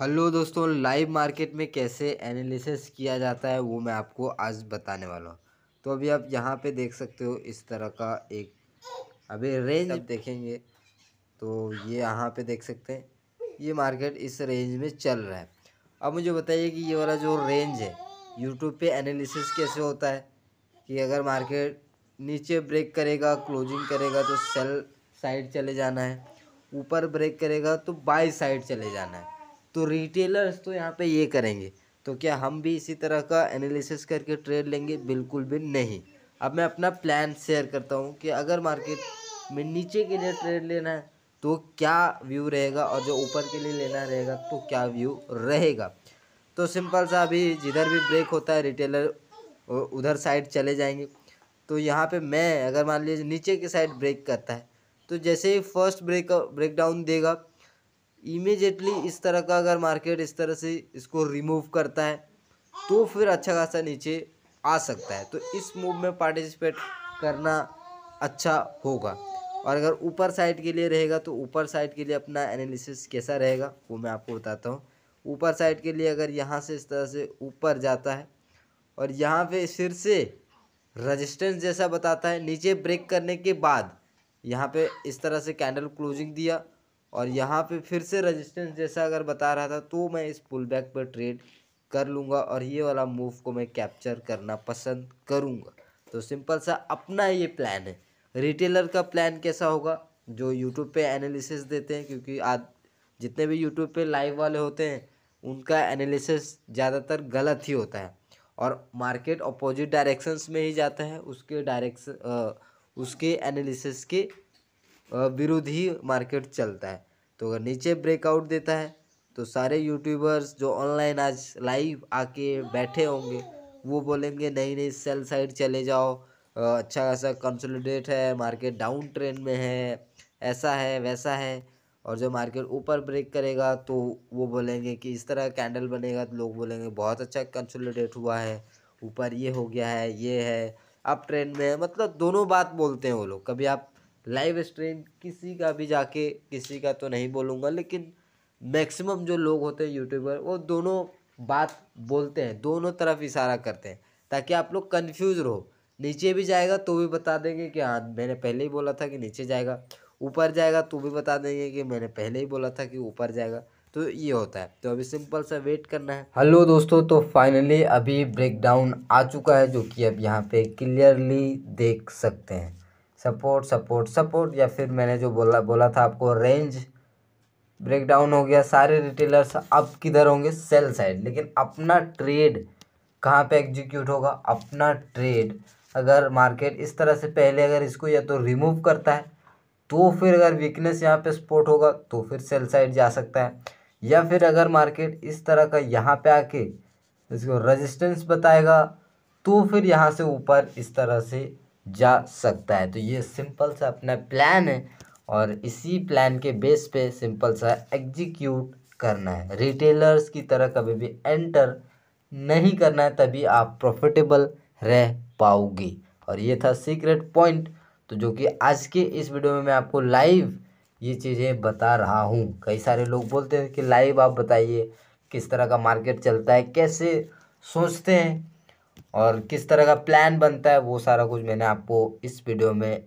hello दोस्तों live market में कैसे एनालिसिस किया जाता है वो मैं आपको आज बताने वाला हूँ तो अभी आप यहाँ पे देख सकते हो इस तरह का एक अभी रेंज देखेंगे तो ये यहाँ पे देख सकते हैं ये मार्केट इस रेंज में चल रहा है अब मुझे बताइए कि ये वाला जो रेंज है यूट्यूब पे एनालिसिस कैसे होता है कि अगर मार्केट नीचे ब्रेक करेगा क्लोजिंग करेगा तो सेल साइड चले जाना है ऊपर ब्रेक करेगा तो बाई साइड चले जाना है तो रिटेलर्स तो यहाँ पे ये करेंगे तो क्या हम भी इसी तरह का एनालिसिस करके ट्रेड लेंगे बिल्कुल भी नहीं अब मैं अपना प्लान शेयर करता हूँ कि अगर मार्केट में नीचे के लिए ट्रेड लेना है तो क्या व्यू रहेगा और जो ऊपर के लिए लेना रहेगा तो क्या व्यू रहेगा तो सिंपल सा अभी जिधर भी ब्रेक होता है रिटेलर उधर साइड चले जाएंगे तो यहाँ पे मैं अगर मान लीजिए नीचे के साइड ब्रेक करता है तो जैसे ही फर्स्ट ब्रेक ब्रेक डाउन देगा इमीजिएटली इस तरह का अगर मार्केट इस तरह से इसको रिमूव करता है तो फिर अच्छा खासा नीचे आ सकता है तो इस मूव में पार्टिसिपेट करना अच्छा होगा और अगर ऊपर साइड के लिए रहेगा तो ऊपर साइड के लिए अपना एनालिसिस कैसा रहेगा वो मैं आपको बताता हूँ ऊपर साइड के लिए अगर यहाँ से इस तरह से ऊपर जाता है और यहाँ पे फिर से रेजिस्टेंस जैसा बताता है नीचे ब्रेक करने के बाद यहाँ पे इस तरह से कैंडल क्लोजिंग दिया और यहाँ पे फिर से रेजिस्टेंस जैसा अगर बता रहा था तो मैं इस पुल बैक पर ट्रेड कर लूँगा और ये वाला मूव को मैं कैप्चर करना पसंद करूँगा तो सिंपल सा अपना ये प्लान है रिटेलर का प्लान कैसा होगा जो यूट्यूब पे एनालिसिस देते हैं क्योंकि आज जितने भी यूट्यूब पे लाइव वाले होते हैं उनका एनालिसिस ज़्यादातर गलत ही होता है और मार्केट अपोजिट डायरेक्शंस में ही जाता है उसके डायरेक्शन उसके एनालिसिस के विरुद्ध ही मार्केट चलता है तो अगर नीचे ब्रेकआउट देता है तो सारे यूट्यूबर्स जो ऑनलाइन आज लाइव आके बैठे होंगे वो बोलेंगे नहीं नहीं सेल साइड चले जाओ अच्छा खासा कंसोलिडेट है मार्केट डाउन ट्रेंड में है ऐसा है वैसा है और जो मार्केट ऊपर ब्रेक करेगा तो वो बोलेंगे कि इस तरह कैंडल बनेगा तो लोग बोलेंगे बहुत अच्छा कंसोलिडेट हुआ है ऊपर ये हो गया है ये है अब ट्रेंड में मतलब दोनों बात बोलते हैं वो लोग कभी आप लाइव स्ट्रीम किसी का भी जाके किसी का तो नहीं बोलूँगा लेकिन मैक्सिमम जो लोग होते हैं यूट्यूबर वो दोनों बात बोलते हैं दोनों तरफ इशारा करते हैं ताकि आप लोग कन्फ्यूज़ रहो नीचे भी जाएगा तो भी बता देंगे कि हाँ मैंने पहले ही बोला था कि नीचे जाएगा ऊपर जाएगा तो भी बता देंगे कि मैंने पहले ही बोला था कि ऊपर जाएगा तो ये होता है तो अभी सिंपल सा वेट करना है हेलो दोस्तों तो फाइनली अभी ब्रेकडाउन आ चुका है जो कि अब यहाँ पे क्लियरली देख सकते हैं सपोर्ट सपोर्ट सपोर्ट या फिर मैंने जो बोला बोला था आपको रेंज ब्रेकडाउन हो गया सारे रिटेलर्स अब किधर होंगे सेल साइड लेकिन अपना ट्रेड कहाँ पे एग्जीक्यूट होगा अपना ट्रेड अगर मार्केट इस तरह से पहले अगर इसको या तो रिमूव करता है तो फिर अगर वीकनेस यहाँ पे स्पोर्ट होगा तो फिर सेल साइड जा सकता है या फिर अगर मार्केट इस तरह का यहाँ पे आके इसको रेजिस्टेंस बताएगा तो फिर यहाँ से ऊपर इस तरह से जा सकता है तो ये सिंपल सा अपना प्लान है और इसी प्लान के बेस पे सिंपल सा एग्जीक्यूट करना है रिटेलर्स की तरह कभी भी एंटर नहीं करना है तभी आप प्रॉफिटेबल रह पाओगे और ये था सीक्रेट पॉइंट तो जो कि आज के इस वीडियो में मैं आपको लाइव ये चीज़ें बता रहा हूँ कई सारे लोग बोलते हैं कि लाइव आप बताइए किस तरह का मार्केट चलता है कैसे सोचते हैं और किस तरह का प्लान बनता है वो सारा कुछ मैंने आपको इस वीडियो में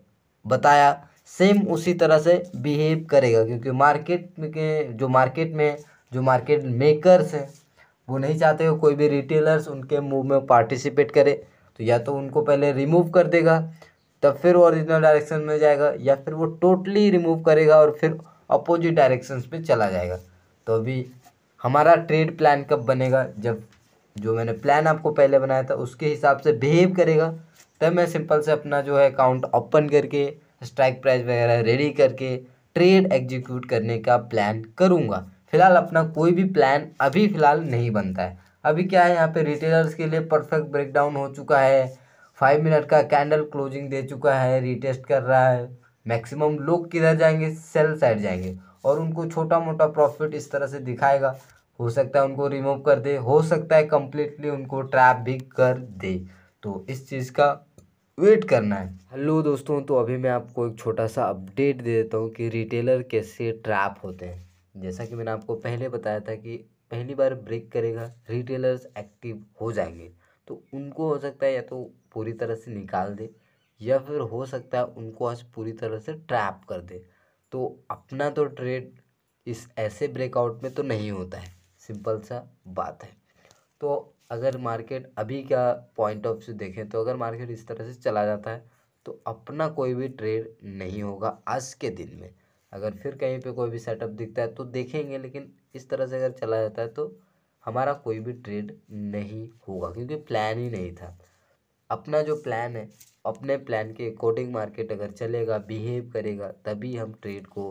बताया सेम उसी तरह से बिहेव करेगा क्योंकि मार्केट के जो मार्केट में जो मार्केट मेकर्स हैं वो नहीं चाहते हो कोई भी रिटेलर्स उनके मूव में पार्टिसिपेट करे तो या तो उनको पहले रिमूव कर देगा तब फिर वो ओरिजिनल डायरेक्शन में जाएगा या फिर वो टोटली रिमूव करेगा और फिर अपोजिट डायरेक्शंस में चला जाएगा तो अभी हमारा ट्रेड प्लान कब बनेगा जब जो मैंने प्लान आपको पहले बनाया था उसके हिसाब से बिहेव करेगा तब मैं सिंपल से अपना जो है अकाउंट ओपन करके स्ट्राइक प्राइस वगैरह रेडी करके ट्रेड एग्जीक्यूट करने का प्लान करूँगा फिलहाल अपना कोई भी प्लान अभी फ़िलहाल नहीं बनता है अभी क्या है यहाँ पे रिटेलर्स के लिए परफेक्ट ब्रेकडाउन हो चुका है फाइव मिनट का कैंडल क्लोजिंग दे चुका है रिटेस्ट कर रहा है मैक्सिमम लोग किधर जाएंगे सेल साइड जाएंगे और उनको छोटा मोटा प्रॉफिट इस तरह से दिखाएगा हो सकता है उनको रिमूव कर दे हो सकता है कम्प्लीटली उनको ट्रैप भी कर दे तो इस चीज़ का वेट करना है हेलो दोस्तों तो अभी मैं आपको एक छोटा सा अपडेट दे देता हूँ कि रिटेलर कैसे ट्रैप होते हैं जैसा कि मैंने आपको पहले बताया था कि पहली बार ब्रेक करेगा रिटेलर्स एक्टिव हो जाएंगे तो उनको हो सकता है या तो पूरी तरह से निकाल दे या फिर हो सकता है उनको आज पूरी तरह से ट्रैप कर दे तो अपना तो ट्रेड इस ऐसे ब्रेकआउट में तो नहीं होता है सिंपल सा बात है तो अगर मार्केट अभी का पॉइंट ऑफ व्यू देखें तो अगर मार्केट इस तरह से चला जाता है तो अपना कोई भी ट्रेड नहीं होगा आज के दिन में अगर फिर कहीं पे कोई भी सेटअप दिखता है तो देखेंगे लेकिन इस तरह से अगर चला जाता है तो हमारा कोई भी ट्रेड नहीं होगा क्योंकि प्लान ही नहीं था अपना जो प्लान है अपने प्लान के अकॉर्डिंग मार्केट अगर चलेगा बिहेव करेगा तभी हम ट्रेड को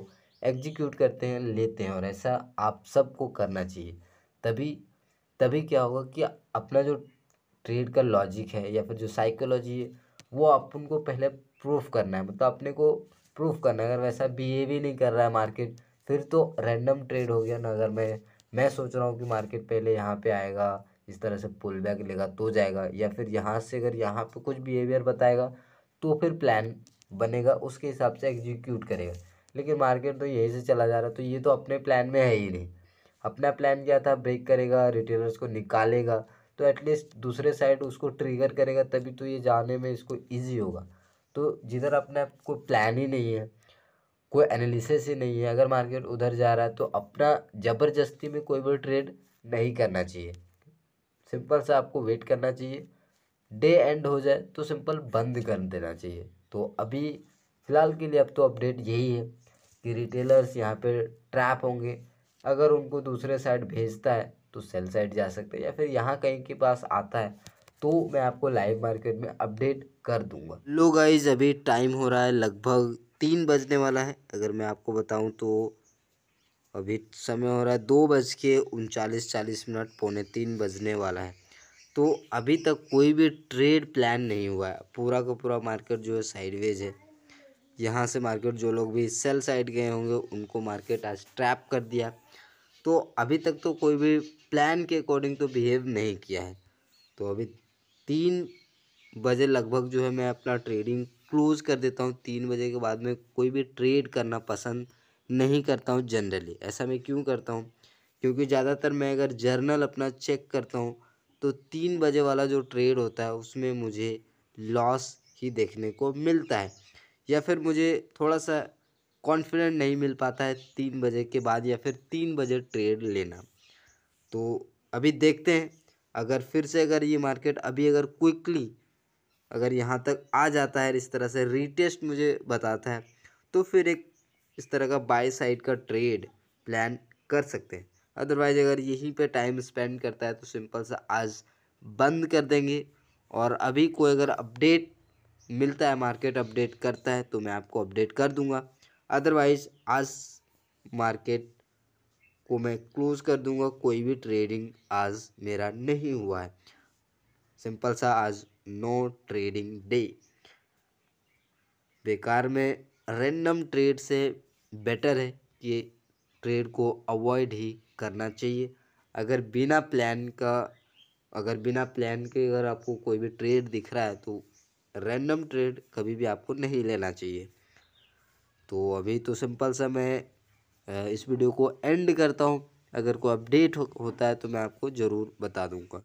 एग्जीक्यूट करते हैं लेते हैं और ऐसा आप सबको करना चाहिए तभी तभी क्या होगा कि अपना जो ट्रेड का लॉजिक है या फिर जो साइकोलॉजी है वो अपन को पहले प्रूफ करना है मतलब अपने को प्रूफ करना है अगर वैसा बिहेव ही नहीं कर रहा है मार्केट फिर तो रैंडम ट्रेड हो गया ना अगर मैं मैं सोच रहा हूँ कि मार्केट पहले यहाँ पे आएगा इस तरह से पुल बैक लेगा तो जाएगा या फिर यहाँ से अगर यहाँ पे कुछ बिहेवियर बताएगा तो फिर प्लान बनेगा उसके हिसाब से एग्जीक्यूट करेगा लेकिन मार्केट तो यहीं से चला जा रहा है तो ये तो अपने प्लान में है ही नहीं अपना प्लान क्या था ब्रेक करेगा रिटेलर्स को निकालेगा तो एटलीस्ट दूसरे साइड उसको ट्रिगर करेगा तभी तो ये जाने में इसको ईजी होगा तो जिधर अपना कोई प्लान ही नहीं है कोई एनालिसिस ही नहीं है अगर मार्केट उधर जा रहा है तो अपना ज़बरदस्ती में कोई भी ट्रेड नहीं करना चाहिए सिंपल सा आपको वेट करना चाहिए डे एंड हो जाए तो सिंपल बंद कर देना चाहिए तो अभी फ़िलहाल के लिए अब तो अपडेट यही है कि रिटेलर्स यहाँ पर ट्रैप होंगे अगर उनको दूसरे साइड भेजता है तो सेल साइड जा सकते हैं या फिर यहाँ कहीं के पास आता है तो मैं आपको लाइव मार्केट में अपडेट कर दूंगा लो आइज़ अभी टाइम हो रहा है लगभग तीन बजने वाला है अगर मैं आपको बताऊँ तो अभी समय हो रहा है दो बज के उनचालीस चालीस मिनट पौने तीन बजने वाला है तो अभी तक कोई भी ट्रेड प्लान नहीं हुआ है पूरा का पूरा मार्केट जो है साइडवेज है यहाँ से मार्केट जो लोग भी सेल साइड गए होंगे उनको मार्केट आज ट्रैप कर दिया तो अभी तक तो कोई भी प्लान के अकॉर्डिंग तो बिहेव नहीं किया है तो अभी तीन बजे लगभग जो है मैं अपना ट्रेडिंग क्लोज कर देता हूँ तीन बजे के बाद में कोई भी ट्रेड करना पसंद नहीं करता हूँ जनरली ऐसा मैं क्यों करता हूँ क्योंकि ज़्यादातर मैं अगर जर्नल अपना चेक करता हूँ तो तीन बजे वाला जो ट्रेड होता है उसमें मुझे लॉस ही देखने को मिलता है या फिर मुझे थोड़ा सा कॉन्फिडेंट नहीं मिल पाता है तीन बजे के बाद या फिर तीन बजे ट्रेड लेना तो अभी देखते हैं अगर फिर से अगर ये मार्केट अभी अगर क्विकली अगर यहाँ तक आ जाता है इस तरह से रीटेस्ट मुझे बताता है तो फिर एक इस तरह का बाई साइड का ट्रेड प्लान कर सकते हैं अदरवाइज़ अगर यहीं पे टाइम स्पेंड करता है तो सिंपल सा आज बंद कर देंगे और अभी कोई अगर अपडेट मिलता है मार्केट अपडेट करता है तो मैं आपको अपडेट कर दूंगा अदरवाइज आज मार्केट को मैं क्लोज़ कर दूंगा कोई भी ट्रेडिंग आज मेरा नहीं हुआ है सिंपल सा आज नो ट्रेडिंग डे बेकार में रेंडम ट्रेड से बेटर है कि ट्रेड को अवॉइड ही करना चाहिए अगर बिना प्लान का अगर बिना प्लान के अगर आपको कोई भी ट्रेड दिख रहा है तो रैंडम ट्रेड कभी भी आपको नहीं लेना चाहिए तो अभी तो सिंपल सा मैं इस वीडियो को एंड करता हूँ अगर कोई अपडेट हो, होता है तो मैं आपको ज़रूर बता दूँगा